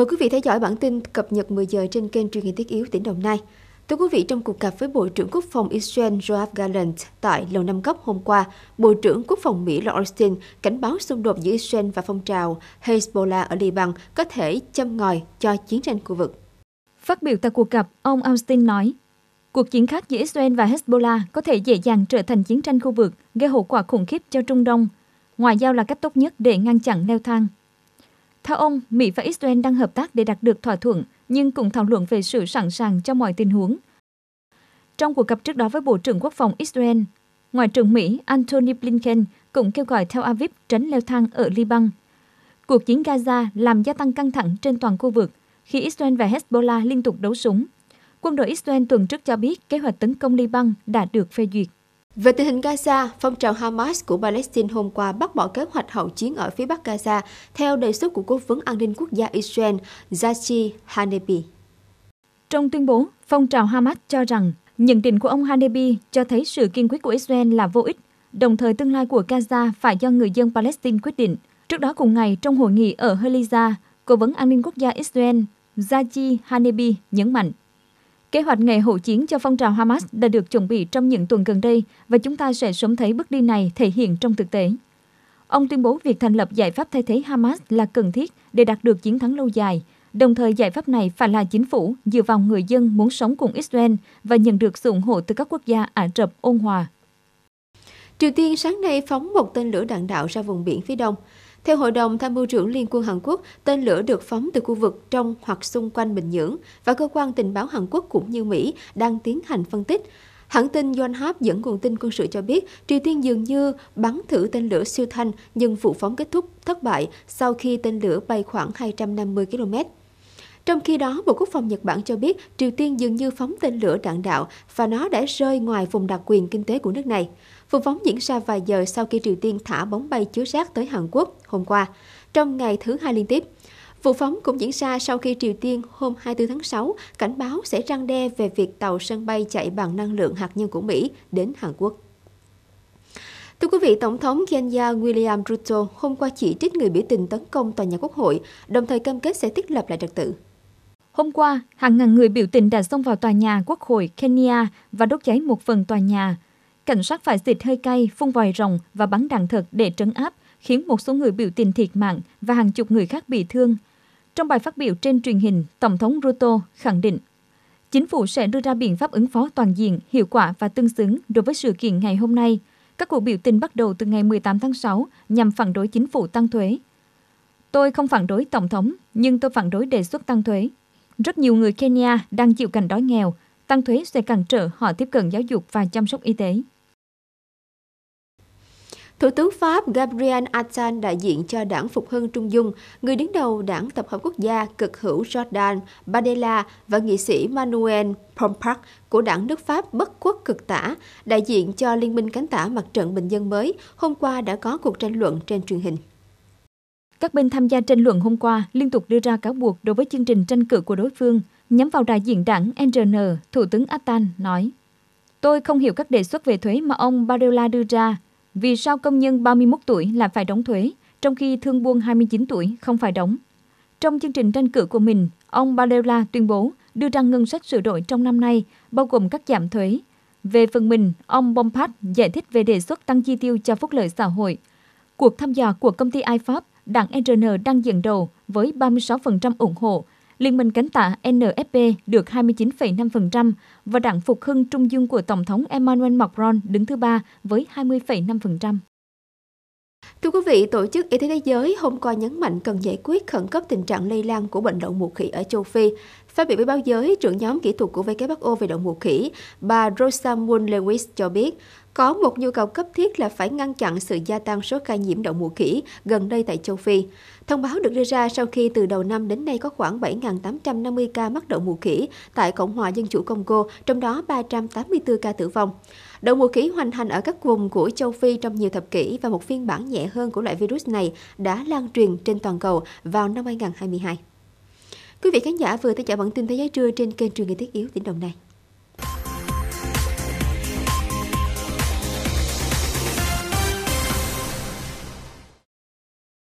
Mời quý vị theo dõi bản tin cập nhật 10 giờ trên kênh truyền hình thiết yếu tỉnh Đồng Nai. Thưa quý vị, trong cuộc gặp với Bộ trưởng Quốc phòng Israel Joab Gallant tại Lầu Năm Góc hôm qua, Bộ trưởng Quốc phòng Mỹ Lloyd Austin cảnh báo xung đột giữa Israel và phong trào Hezbollah ở Liban có thể châm ngòi cho chiến tranh khu vực. Phát biểu tại cuộc gặp, ông Austin nói, Cuộc chiến khác giữa Israel và Hezbollah có thể dễ dàng trở thành chiến tranh khu vực, gây hậu quả khủng khiếp cho Trung Đông. Ngoại giao là cách tốt nhất để ngăn chặn leo thang, theo ông, Mỹ và Israel đang hợp tác để đạt được thỏa thuận, nhưng cũng thảo luận về sự sẵn sàng cho mọi tình huống. Trong cuộc gặp trước đó với Bộ trưởng Quốc phòng Israel, Ngoại trưởng Mỹ Antony Blinken cũng kêu gọi theo Aviv tránh leo thang ở Liban. Cuộc chiến Gaza làm gia tăng căng thẳng trên toàn khu vực khi Israel và Hezbollah liên tục đấu súng. Quân đội Israel tuần trước cho biết kế hoạch tấn công Liban đã được phê duyệt. Về tình hình Gaza, phong trào Hamas của Palestine hôm qua bác bỏ kế hoạch hậu chiến ở phía Bắc Gaza theo đề xuất của Cố vấn An ninh Quốc gia Israel Zachi Hanebi. Trong tuyên bố, phong trào Hamas cho rằng nhận định của ông Hanebi cho thấy sự kiên quyết của Israel là vô ích, đồng thời tương lai của Gaza phải do người dân Palestine quyết định. Trước đó cùng ngày, trong hội nghị ở Heliza, Cố vấn An ninh Quốc gia Israel Zachi Hanebi nhấn mạnh Kế hoạch ngày hậu chiến cho phong trào Hamas đã được chuẩn bị trong những tuần gần đây và chúng ta sẽ sớm thấy bước đi này thể hiện trong thực tế. Ông tuyên bố việc thành lập giải pháp thay thế Hamas là cần thiết để đạt được chiến thắng lâu dài, đồng thời giải pháp này phải là chính phủ dựa vào người dân muốn sống cùng Israel và nhận được sự ủng hộ từ các quốc gia Ả Rập ôn hòa. Triều Tiên sáng nay phóng một tên lửa đạn đạo ra vùng biển phía đông. Theo Hội đồng Tham mưu trưởng Liên quân Hàn Quốc, tên lửa được phóng từ khu vực trong hoặc xung quanh Bình Nhưỡng và cơ quan tình báo Hàn Quốc cũng như Mỹ đang tiến hành phân tích. Hãng tin Yonhap dẫn nguồn tin quân sự cho biết Triều Tiên dường như bắn thử tên lửa siêu thanh nhưng vụ phóng kết thúc thất bại sau khi tên lửa bay khoảng 250 km. Trong khi đó, Bộ Quốc phòng Nhật Bản cho biết Triều Tiên dường như phóng tên lửa đạn đạo và nó đã rơi ngoài vùng đặc quyền kinh tế của nước này. Vụ phóng diễn ra vài giờ sau khi Triều Tiên thả bóng bay chứa rác tới Hàn Quốc hôm qua, trong ngày thứ hai liên tiếp. Vụ phóng cũng diễn ra sau khi Triều Tiên hôm 24 tháng 6 cảnh báo sẽ răng đe về việc tàu sân bay chạy bằng năng lượng hạt nhân của Mỹ đến Hàn Quốc. Thưa quý vị, Tổng thống Kenya William Ruto hôm qua chỉ trích người biểu tình tấn công tòa nhà quốc hội, đồng thời cam kết sẽ thiết lập lại trật tự. Hôm qua, hàng ngàn người biểu tình đã xông vào tòa nhà quốc hội Kenya và đốt cháy một phần tòa nhà. Cảnh sát phải xịt hơi cay, phun vòi rồng và bắn đạn thật để trấn áp, khiến một số người biểu tình thiệt mạng và hàng chục người khác bị thương. Trong bài phát biểu trên truyền hình, Tổng thống Ruto khẳng định Chính phủ sẽ đưa ra biện pháp ứng phó toàn diện, hiệu quả và tương xứng đối với sự kiện ngày hôm nay. Các cuộc biểu tình bắt đầu từ ngày 18 tháng 6 nhằm phản đối chính phủ tăng thuế. Tôi không phản đối Tổng thống, nhưng tôi phản đối đề xuất tăng thuế. Rất nhiều người Kenya đang chịu cảnh đói nghèo, tăng thuế sẽ cản trở họ tiếp cận giáo dục và chăm sóc y tế. Thủ tướng Pháp Gabriel Attal đại diện cho đảng Phục hưng Trung Dung, người đứng đầu đảng Tập hợp Quốc gia cực hữu Jordan Bardella và nghị sĩ Manuel Pompak của đảng nước Pháp bất quốc cực tả, đại diện cho Liên minh cánh tả mặt trận bình dân mới, hôm qua đã có cuộc tranh luận trên truyền hình. Các bên tham gia tranh luận hôm qua liên tục đưa ra cáo buộc đối với chương trình tranh cử của đối phương – Nhắm vào đại diện đảng NRN, Thủ tướng Attal nói, Tôi không hiểu các đề xuất về thuế mà ông Barella đưa ra. Vì sao công nhân 31 tuổi là phải đóng thuế, trong khi thương buôn 29 tuổi không phải đóng? Trong chương trình tranh cử của mình, ông Barella tuyên bố đưa ra ngân sách sửa đổi trong năm nay, bao gồm các giảm thuế. Về phần mình, ông Bompard giải thích về đề xuất tăng chi tiêu cho phúc lợi xã hội. Cuộc thăm dò của công ty iFAB, đảng NRN đang dẫn đầu với 36% ủng hộ, Liên minh cánh tả NFP được 29,5% và đảng Phục hưng Trung dung của Tổng thống Emmanuel Macron đứng thứ ba với 20,5%. Thưa quý vị, Tổ chức Y tế Thế giới hôm qua nhấn mạnh cần giải quyết khẩn cấp tình trạng lây lan của bệnh đậu mùa khỉ ở châu Phi Phát biểu với báo giới, trưởng nhóm kỹ thuật của WHO về động mùa khỉ, bà Rosamund Lewis cho biết, có một nhu cầu cấp thiết là phải ngăn chặn sự gia tăng số ca nhiễm đậu mùa khỉ gần đây tại châu Phi. Thông báo được đưa ra sau khi từ đầu năm đến nay có khoảng 7.850 ca mắc đậu mùa khỉ tại Cộng hòa Dân chủ Congo, trong đó 384 ca tử vong. Đậu mùa khỉ hoành hành ở các vùng của châu Phi trong nhiều thập kỷ và một phiên bản nhẹ hơn của loại virus này đã lan truyền trên toàn cầu vào năm 2022. Quý vị khán giả vừa theo dõi bản tin thế giới trưa trên kênh truyền hình thiết yếu tỉnh Đồng Nai.